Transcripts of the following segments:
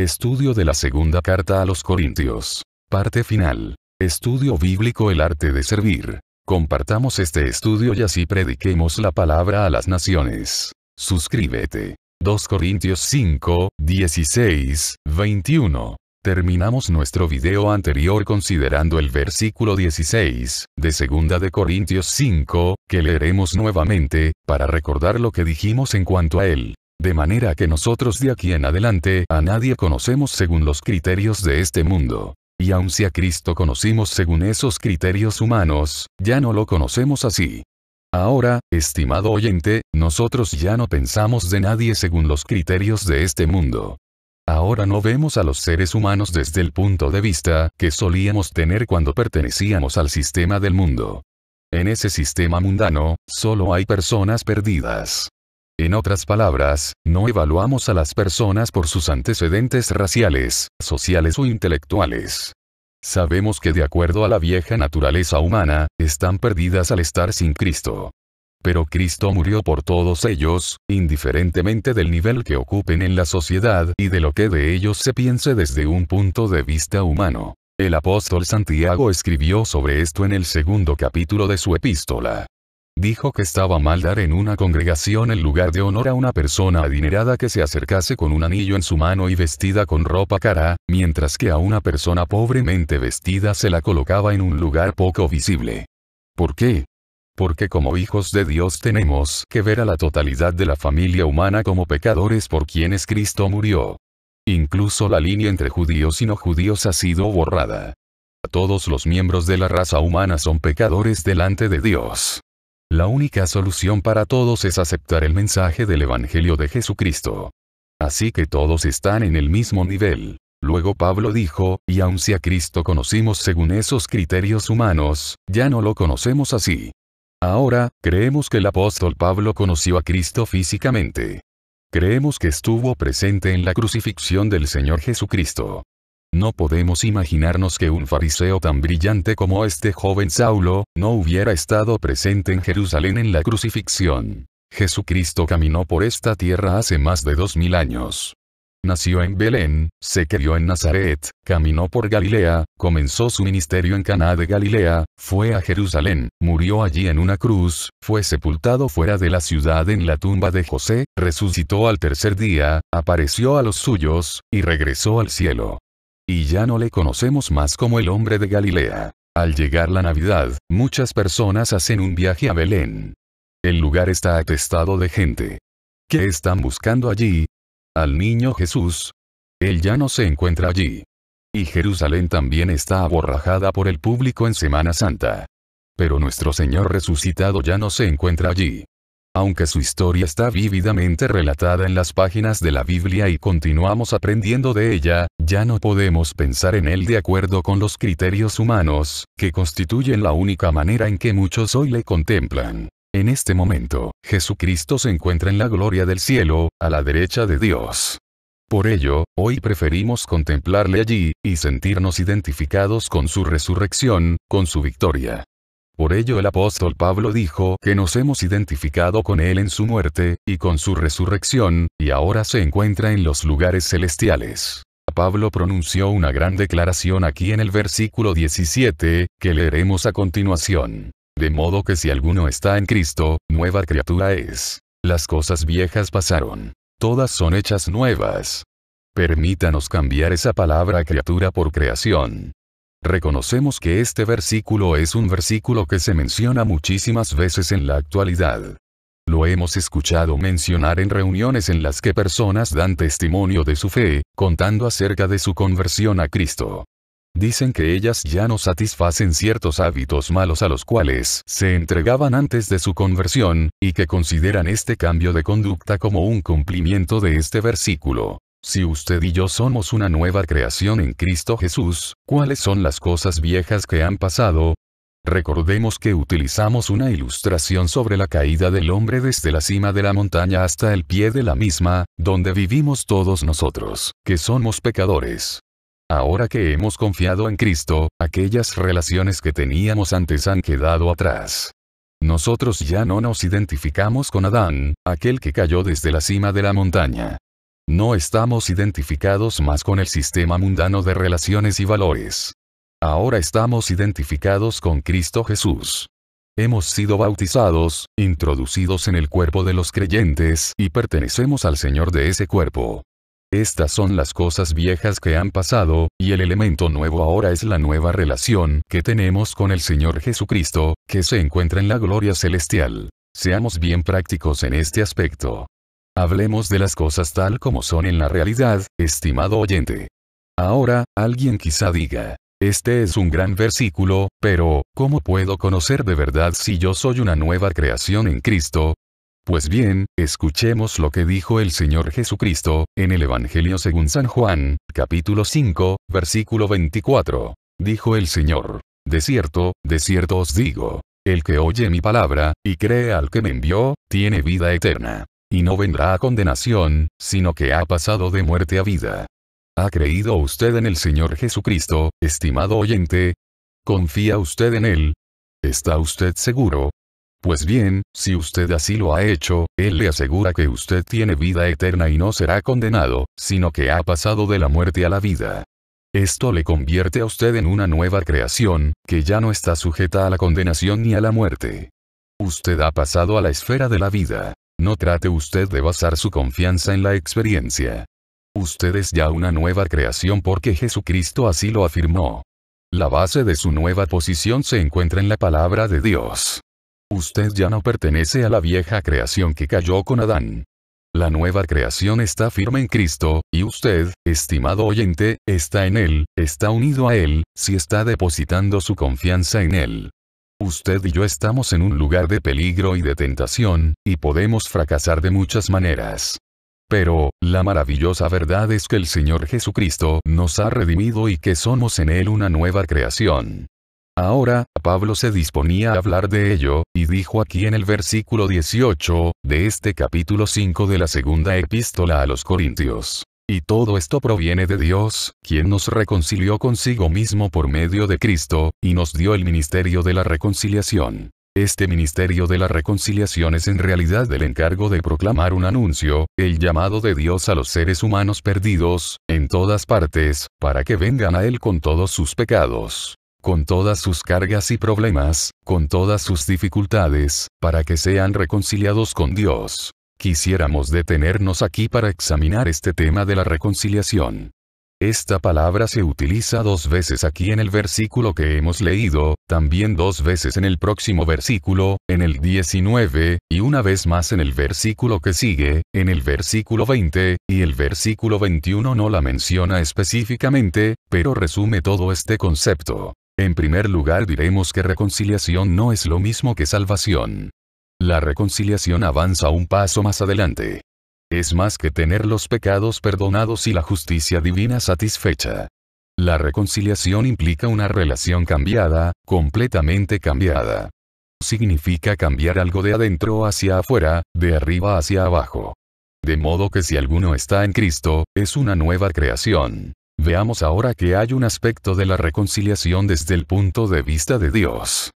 Estudio de la segunda carta a los Corintios. Parte final. Estudio bíblico el arte de servir. Compartamos este estudio y así prediquemos la palabra a las naciones. Suscríbete. 2 Corintios 5, 16, 21. Terminamos nuestro video anterior considerando el versículo 16, de segunda de Corintios 5, que leeremos nuevamente, para recordar lo que dijimos en cuanto a él. De manera que nosotros de aquí en adelante a nadie conocemos según los criterios de este mundo. Y aun si a Cristo conocimos según esos criterios humanos, ya no lo conocemos así. Ahora, estimado oyente, nosotros ya no pensamos de nadie según los criterios de este mundo. Ahora no vemos a los seres humanos desde el punto de vista que solíamos tener cuando pertenecíamos al sistema del mundo. En ese sistema mundano, solo hay personas perdidas. En otras palabras, no evaluamos a las personas por sus antecedentes raciales, sociales o intelectuales. Sabemos que de acuerdo a la vieja naturaleza humana, están perdidas al estar sin Cristo. Pero Cristo murió por todos ellos, indiferentemente del nivel que ocupen en la sociedad y de lo que de ellos se piense desde un punto de vista humano. El apóstol Santiago escribió sobre esto en el segundo capítulo de su epístola dijo que estaba mal dar en una congregación el lugar de honor a una persona adinerada que se acercase con un anillo en su mano y vestida con ropa cara, mientras que a una persona pobremente vestida se la colocaba en un lugar poco visible. ¿Por qué? Porque como hijos de Dios tenemos que ver a la totalidad de la familia humana como pecadores por quienes Cristo murió. Incluso la línea entre judíos y no judíos ha sido borrada. Todos los miembros de la raza humana son pecadores delante de Dios. La única solución para todos es aceptar el mensaje del Evangelio de Jesucristo. Así que todos están en el mismo nivel. Luego Pablo dijo, y aun si a Cristo conocimos según esos criterios humanos, ya no lo conocemos así. Ahora, creemos que el apóstol Pablo conoció a Cristo físicamente. Creemos que estuvo presente en la crucifixión del Señor Jesucristo. No podemos imaginarnos que un fariseo tan brillante como este joven Saulo, no hubiera estado presente en Jerusalén en la crucifixión. Jesucristo caminó por esta tierra hace más de dos mil años. Nació en Belén, se crió en Nazaret, caminó por Galilea, comenzó su ministerio en Caná de Galilea, fue a Jerusalén, murió allí en una cruz, fue sepultado fuera de la ciudad en la tumba de José, resucitó al tercer día, apareció a los suyos, y regresó al cielo. Y ya no le conocemos más como el hombre de Galilea. Al llegar la Navidad, muchas personas hacen un viaje a Belén. El lugar está atestado de gente. ¿Qué están buscando allí? Al niño Jesús. Él ya no se encuentra allí. Y Jerusalén también está aborrajada por el público en Semana Santa. Pero nuestro Señor resucitado ya no se encuentra allí aunque su historia está vívidamente relatada en las páginas de la Biblia y continuamos aprendiendo de ella, ya no podemos pensar en él de acuerdo con los criterios humanos, que constituyen la única manera en que muchos hoy le contemplan. En este momento, Jesucristo se encuentra en la gloria del cielo, a la derecha de Dios. Por ello, hoy preferimos contemplarle allí, y sentirnos identificados con su resurrección, con su victoria. Por ello el apóstol Pablo dijo que nos hemos identificado con Él en su muerte, y con su resurrección, y ahora se encuentra en los lugares celestiales. Pablo pronunció una gran declaración aquí en el versículo 17, que leeremos a continuación. De modo que si alguno está en Cristo, nueva criatura es. Las cosas viejas pasaron. Todas son hechas nuevas. Permítanos cambiar esa palabra criatura por creación. Reconocemos que este versículo es un versículo que se menciona muchísimas veces en la actualidad. Lo hemos escuchado mencionar en reuniones en las que personas dan testimonio de su fe, contando acerca de su conversión a Cristo. Dicen que ellas ya no satisfacen ciertos hábitos malos a los cuales se entregaban antes de su conversión, y que consideran este cambio de conducta como un cumplimiento de este versículo. Si usted y yo somos una nueva creación en Cristo Jesús, ¿cuáles son las cosas viejas que han pasado? Recordemos que utilizamos una ilustración sobre la caída del hombre desde la cima de la montaña hasta el pie de la misma, donde vivimos todos nosotros, que somos pecadores. Ahora que hemos confiado en Cristo, aquellas relaciones que teníamos antes han quedado atrás. Nosotros ya no nos identificamos con Adán, aquel que cayó desde la cima de la montaña. No estamos identificados más con el sistema mundano de relaciones y valores. Ahora estamos identificados con Cristo Jesús. Hemos sido bautizados, introducidos en el cuerpo de los creyentes y pertenecemos al Señor de ese cuerpo. Estas son las cosas viejas que han pasado, y el elemento nuevo ahora es la nueva relación que tenemos con el Señor Jesucristo, que se encuentra en la gloria celestial. Seamos bien prácticos en este aspecto. Hablemos de las cosas tal como son en la realidad, estimado oyente. Ahora, alguien quizá diga, este es un gran versículo, pero, ¿cómo puedo conocer de verdad si yo soy una nueva creación en Cristo? Pues bien, escuchemos lo que dijo el Señor Jesucristo, en el Evangelio según San Juan, capítulo 5, versículo 24. Dijo el Señor, De cierto, de cierto os digo, el que oye mi palabra, y cree al que me envió, tiene vida eterna y no vendrá a condenación, sino que ha pasado de muerte a vida. ¿Ha creído usted en el Señor Jesucristo, estimado oyente? ¿Confía usted en Él? ¿Está usted seguro? Pues bien, si usted así lo ha hecho, Él le asegura que usted tiene vida eterna y no será condenado, sino que ha pasado de la muerte a la vida. Esto le convierte a usted en una nueva creación, que ya no está sujeta a la condenación ni a la muerte. Usted ha pasado a la esfera de la vida. No trate usted de basar su confianza en la experiencia. Usted es ya una nueva creación porque Jesucristo así lo afirmó. La base de su nueva posición se encuentra en la palabra de Dios. Usted ya no pertenece a la vieja creación que cayó con Adán. La nueva creación está firme en Cristo, y usted, estimado oyente, está en Él, está unido a Él, si está depositando su confianza en Él. Usted y yo estamos en un lugar de peligro y de tentación, y podemos fracasar de muchas maneras. Pero, la maravillosa verdad es que el Señor Jesucristo nos ha redimido y que somos en Él una nueva creación. Ahora, Pablo se disponía a hablar de ello, y dijo aquí en el versículo 18, de este capítulo 5 de la segunda epístola a los Corintios. Y todo esto proviene de Dios, quien nos reconcilió consigo mismo por medio de Cristo, y nos dio el ministerio de la reconciliación. Este ministerio de la reconciliación es en realidad el encargo de proclamar un anuncio, el llamado de Dios a los seres humanos perdidos, en todas partes, para que vengan a Él con todos sus pecados con todas sus cargas y problemas, con todas sus dificultades, para que sean reconciliados con Dios. Quisiéramos detenernos aquí para examinar este tema de la reconciliación. Esta palabra se utiliza dos veces aquí en el versículo que hemos leído, también dos veces en el próximo versículo, en el 19, y una vez más en el versículo que sigue, en el versículo 20, y el versículo 21 no la menciona específicamente, pero resume todo este concepto. En primer lugar diremos que reconciliación no es lo mismo que salvación. La reconciliación avanza un paso más adelante. Es más que tener los pecados perdonados y la justicia divina satisfecha. La reconciliación implica una relación cambiada, completamente cambiada. Significa cambiar algo de adentro hacia afuera, de arriba hacia abajo. De modo que si alguno está en Cristo, es una nueva creación. Veamos ahora que hay un aspecto de la reconciliación desde el punto de vista de Dios.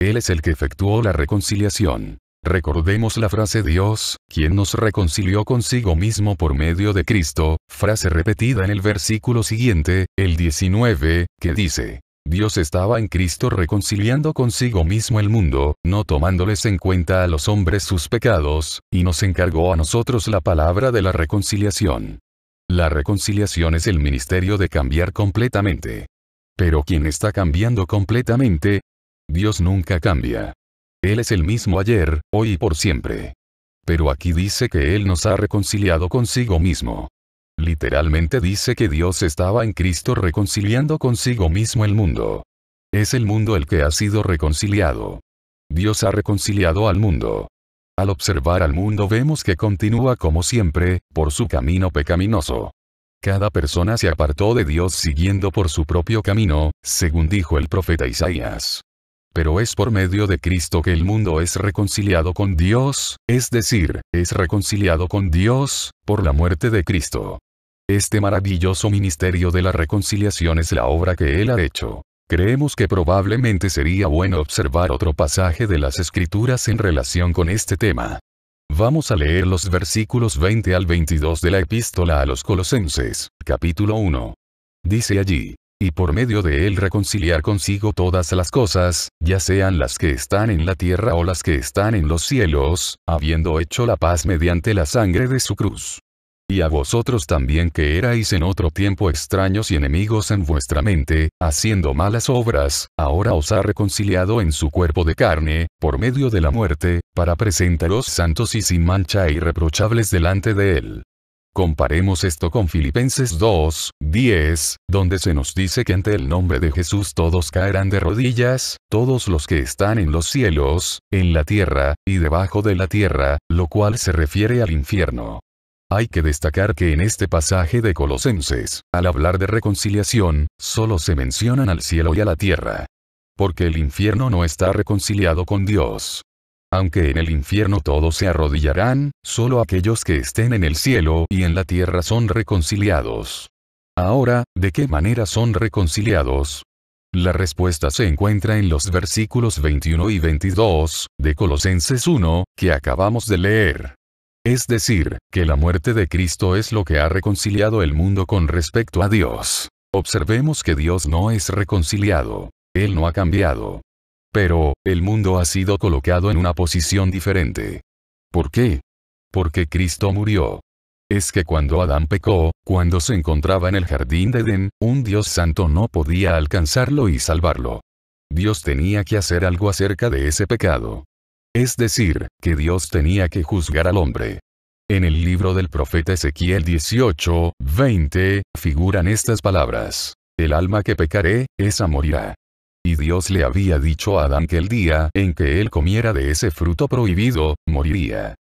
Él es el que efectuó la reconciliación. Recordemos la frase Dios, quien nos reconcilió consigo mismo por medio de Cristo, frase repetida en el versículo siguiente, el 19, que dice, Dios estaba en Cristo reconciliando consigo mismo el mundo, no tomándoles en cuenta a los hombres sus pecados, y nos encargó a nosotros la palabra de la reconciliación. La reconciliación es el ministerio de cambiar completamente. Pero quien está cambiando completamente? Dios nunca cambia. Él es el mismo ayer, hoy y por siempre. Pero aquí dice que Él nos ha reconciliado consigo mismo. Literalmente dice que Dios estaba en Cristo reconciliando consigo mismo el mundo. Es el mundo el que ha sido reconciliado. Dios ha reconciliado al mundo. Al observar al mundo vemos que continúa como siempre, por su camino pecaminoso. Cada persona se apartó de Dios siguiendo por su propio camino, según dijo el profeta Isaías. Pero es por medio de Cristo que el mundo es reconciliado con Dios, es decir, es reconciliado con Dios, por la muerte de Cristo. Este maravilloso ministerio de la reconciliación es la obra que Él ha hecho. Creemos que probablemente sería bueno observar otro pasaje de las Escrituras en relación con este tema. Vamos a leer los versículos 20 al 22 de la epístola a los Colosenses, capítulo 1. Dice allí, y por medio de él reconciliar consigo todas las cosas, ya sean las que están en la tierra o las que están en los cielos, habiendo hecho la paz mediante la sangre de su cruz. Y a vosotros también que erais en otro tiempo extraños y enemigos en vuestra mente, haciendo malas obras, ahora os ha reconciliado en su cuerpo de carne, por medio de la muerte, para presentaros santos y sin mancha e irreprochables delante de él Comparemos esto con Filipenses 2, 10, donde se nos dice que ante el nombre de Jesús todos caerán de rodillas, todos los que están en los cielos, en la tierra, y debajo de la tierra, lo cual se refiere al infierno. Hay que destacar que en este pasaje de Colosenses, al hablar de reconciliación, solo se mencionan al cielo y a la tierra. Porque el infierno no está reconciliado con Dios. Aunque en el infierno todos se arrodillarán, solo aquellos que estén en el cielo y en la tierra son reconciliados. Ahora, ¿de qué manera son reconciliados? La respuesta se encuentra en los versículos 21 y 22 de Colosenses 1, que acabamos de leer. Es decir, que la muerte de Cristo es lo que ha reconciliado el mundo con respecto a Dios. Observemos que Dios no es reconciliado. Él no ha cambiado. Pero, el mundo ha sido colocado en una posición diferente. ¿Por qué? Porque Cristo murió. Es que cuando Adán pecó, cuando se encontraba en el jardín de Edén, un Dios santo no podía alcanzarlo y salvarlo. Dios tenía que hacer algo acerca de ese pecado. Es decir, que Dios tenía que juzgar al hombre. En el libro del profeta Ezequiel 18, 20, figuran estas palabras. El alma que pecaré, esa morirá y Dios le había dicho a Adán que el día en que él comiera de ese fruto prohibido, moriría.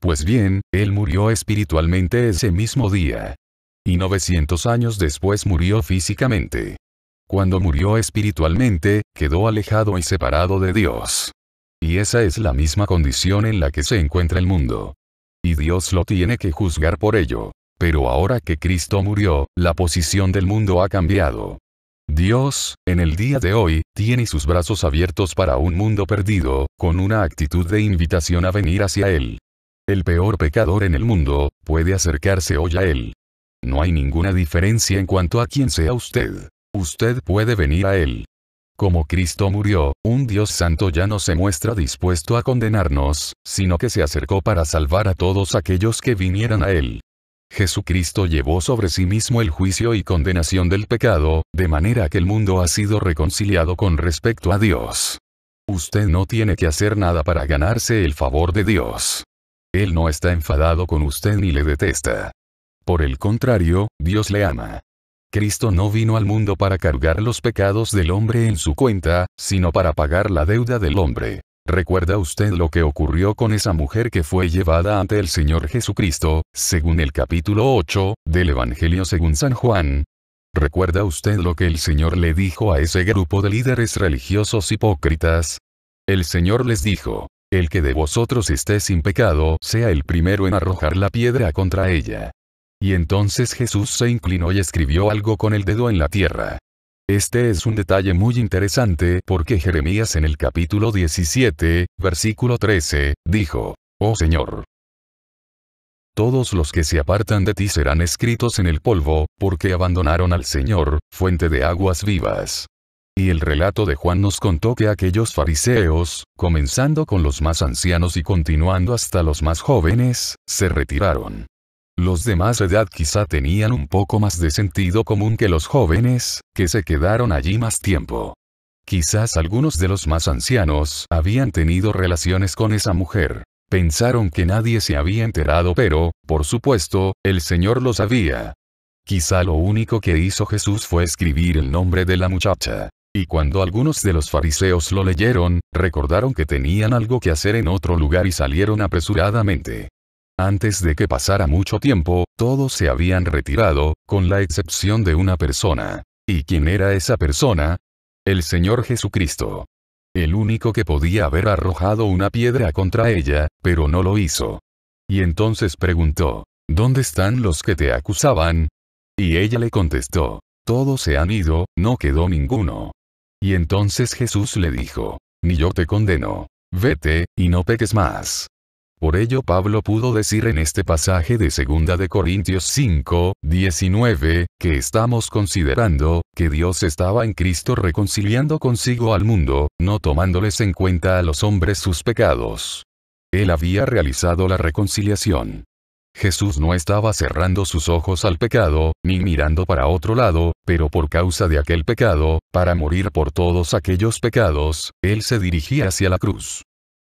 Pues bien, él murió espiritualmente ese mismo día. Y 900 años después murió físicamente. Cuando murió espiritualmente, quedó alejado y separado de Dios. Y esa es la misma condición en la que se encuentra el mundo. Y Dios lo tiene que juzgar por ello. Pero ahora que Cristo murió, la posición del mundo ha cambiado. Dios, en el día de hoy, tiene sus brazos abiertos para un mundo perdido, con una actitud de invitación a venir hacia Él. El peor pecador en el mundo, puede acercarse hoy a Él. No hay ninguna diferencia en cuanto a quién sea usted. Usted puede venir a Él. Como Cristo murió, un Dios santo ya no se muestra dispuesto a condenarnos, sino que se acercó para salvar a todos aquellos que vinieran a Él. Jesucristo llevó sobre sí mismo el juicio y condenación del pecado, de manera que el mundo ha sido reconciliado con respecto a Dios. Usted no tiene que hacer nada para ganarse el favor de Dios. Él no está enfadado con usted ni le detesta. Por el contrario, Dios le ama. Cristo no vino al mundo para cargar los pecados del hombre en su cuenta, sino para pagar la deuda del hombre. ¿Recuerda usted lo que ocurrió con esa mujer que fue llevada ante el Señor Jesucristo, según el capítulo 8, del Evangelio según San Juan? ¿Recuerda usted lo que el Señor le dijo a ese grupo de líderes religiosos hipócritas? El Señor les dijo, el que de vosotros esté sin pecado, sea el primero en arrojar la piedra contra ella. Y entonces Jesús se inclinó y escribió algo con el dedo en la tierra. Este es un detalle muy interesante porque Jeremías en el capítulo 17, versículo 13, dijo, Oh Señor, todos los que se apartan de ti serán escritos en el polvo, porque abandonaron al Señor, fuente de aguas vivas. Y el relato de Juan nos contó que aquellos fariseos, comenzando con los más ancianos y continuando hasta los más jóvenes, se retiraron. Los de más edad quizá tenían un poco más de sentido común que los jóvenes, que se quedaron allí más tiempo. Quizás algunos de los más ancianos habían tenido relaciones con esa mujer. Pensaron que nadie se había enterado, pero, por supuesto, el Señor lo sabía. Quizá lo único que hizo Jesús fue escribir el nombre de la muchacha. Y cuando algunos de los fariseos lo leyeron, recordaron que tenían algo que hacer en otro lugar y salieron apresuradamente. Antes de que pasara mucho tiempo, todos se habían retirado, con la excepción de una persona. ¿Y quién era esa persona? El Señor Jesucristo. El único que podía haber arrojado una piedra contra ella, pero no lo hizo. Y entonces preguntó, ¿Dónde están los que te acusaban? Y ella le contestó, Todos se han ido, no quedó ninguno. Y entonces Jesús le dijo, Ni yo te condeno. Vete, y no peques más. Por ello Pablo pudo decir en este pasaje de 2 de Corintios 5, 19, que estamos considerando, que Dios estaba en Cristo reconciliando consigo al mundo, no tomándoles en cuenta a los hombres sus pecados. Él había realizado la reconciliación. Jesús no estaba cerrando sus ojos al pecado, ni mirando para otro lado, pero por causa de aquel pecado, para morir por todos aquellos pecados, Él se dirigía hacia la cruz.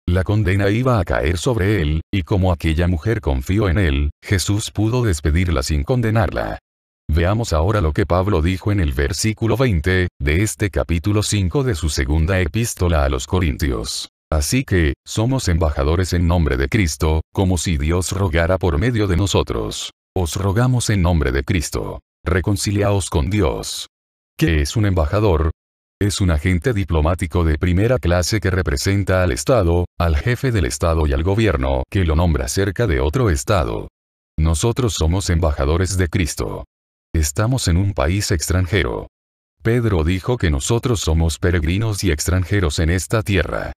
La condena iba a caer sobre él, y como aquella mujer confió en él, Jesús pudo despedirla sin condenarla. Veamos ahora lo que Pablo dijo en el versículo 20, de este capítulo 5 de su segunda epístola a los Corintios. Así que, somos embajadores en nombre de Cristo, como si Dios rogara por medio de nosotros. Os rogamos en nombre de Cristo. Reconciliaos con Dios. ¿Qué es un embajador? Es un agente diplomático de primera clase que representa al Estado, al jefe del Estado y al gobierno que lo nombra cerca de otro Estado. Nosotros somos embajadores de Cristo. Estamos en un país extranjero. Pedro dijo que nosotros somos peregrinos y extranjeros en esta tierra.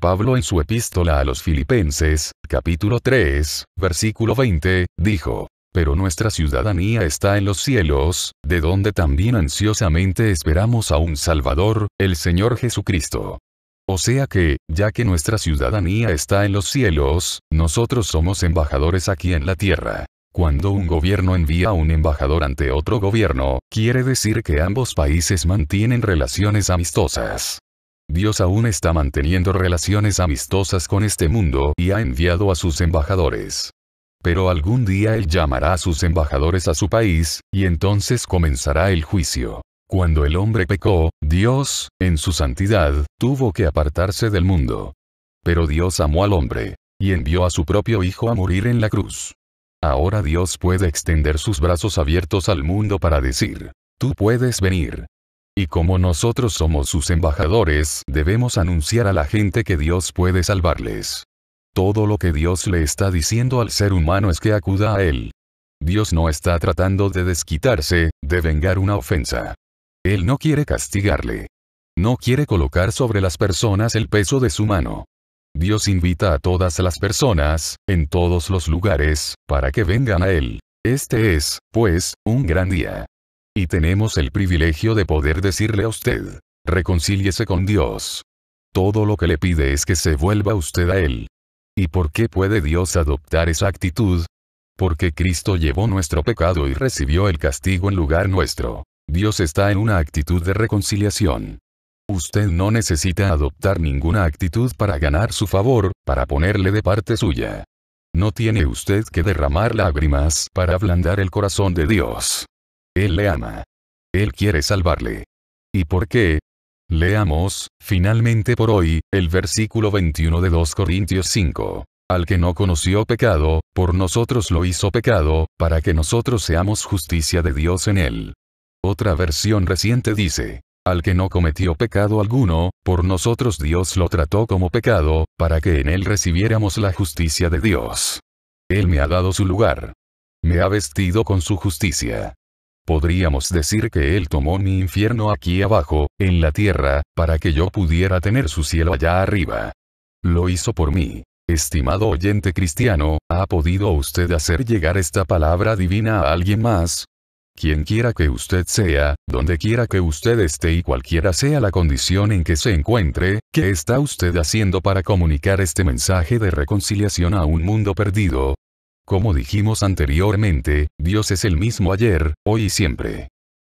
Pablo en su epístola a los Filipenses, capítulo 3, versículo 20, dijo, pero nuestra ciudadanía está en los cielos, de donde también ansiosamente esperamos a un Salvador, el Señor Jesucristo. O sea que, ya que nuestra ciudadanía está en los cielos, nosotros somos embajadores aquí en la tierra. Cuando un gobierno envía a un embajador ante otro gobierno, quiere decir que ambos países mantienen relaciones amistosas. Dios aún está manteniendo relaciones amistosas con este mundo y ha enviado a sus embajadores pero algún día él llamará a sus embajadores a su país, y entonces comenzará el juicio. Cuando el hombre pecó, Dios, en su santidad, tuvo que apartarse del mundo. Pero Dios amó al hombre, y envió a su propio Hijo a morir en la cruz. Ahora Dios puede extender sus brazos abiertos al mundo para decir, tú puedes venir. Y como nosotros somos sus embajadores, debemos anunciar a la gente que Dios puede salvarles. Todo lo que Dios le está diciendo al ser humano es que acuda a Él. Dios no está tratando de desquitarse, de vengar una ofensa. Él no quiere castigarle. No quiere colocar sobre las personas el peso de su mano. Dios invita a todas las personas, en todos los lugares, para que vengan a Él. Este es, pues, un gran día. Y tenemos el privilegio de poder decirle a usted, reconcíliese con Dios. Todo lo que le pide es que se vuelva usted a Él, ¿Y por qué puede Dios adoptar esa actitud? Porque Cristo llevó nuestro pecado y recibió el castigo en lugar nuestro. Dios está en una actitud de reconciliación. Usted no necesita adoptar ninguna actitud para ganar su favor, para ponerle de parte suya. No tiene usted que derramar lágrimas para ablandar el corazón de Dios. Él le ama. Él quiere salvarle. ¿Y por qué? Leamos, finalmente por hoy, el versículo 21 de 2 Corintios 5. Al que no conoció pecado, por nosotros lo hizo pecado, para que nosotros seamos justicia de Dios en él. Otra versión reciente dice, al que no cometió pecado alguno, por nosotros Dios lo trató como pecado, para que en él recibiéramos la justicia de Dios. Él me ha dado su lugar. Me ha vestido con su justicia. Podríamos decir que Él tomó mi infierno aquí abajo, en la tierra, para que yo pudiera tener su cielo allá arriba. Lo hizo por mí. Estimado oyente cristiano, ¿ha podido usted hacer llegar esta palabra divina a alguien más? Quien quiera que usted sea, donde quiera que usted esté y cualquiera sea la condición en que se encuentre, ¿qué está usted haciendo para comunicar este mensaje de reconciliación a un mundo perdido? Como dijimos anteriormente, Dios es el mismo ayer, hoy y siempre.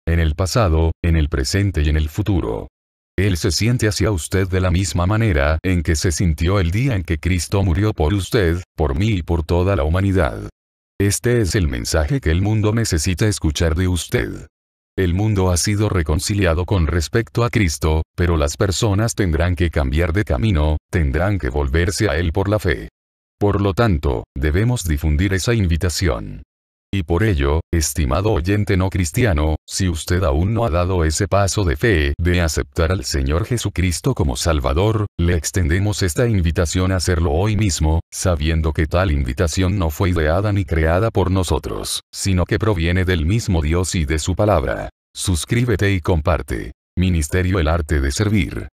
En el pasado, en el presente y en el futuro. Él se siente hacia usted de la misma manera en que se sintió el día en que Cristo murió por usted, por mí y por toda la humanidad. Este es el mensaje que el mundo necesita escuchar de usted. El mundo ha sido reconciliado con respecto a Cristo, pero las personas tendrán que cambiar de camino, tendrán que volverse a Él por la fe. Por lo tanto, debemos difundir esa invitación. Y por ello, estimado oyente no cristiano, si usted aún no ha dado ese paso de fe de aceptar al Señor Jesucristo como Salvador, le extendemos esta invitación a hacerlo hoy mismo, sabiendo que tal invitación no fue ideada ni creada por nosotros, sino que proviene del mismo Dios y de su palabra. Suscríbete y comparte. Ministerio El Arte de Servir.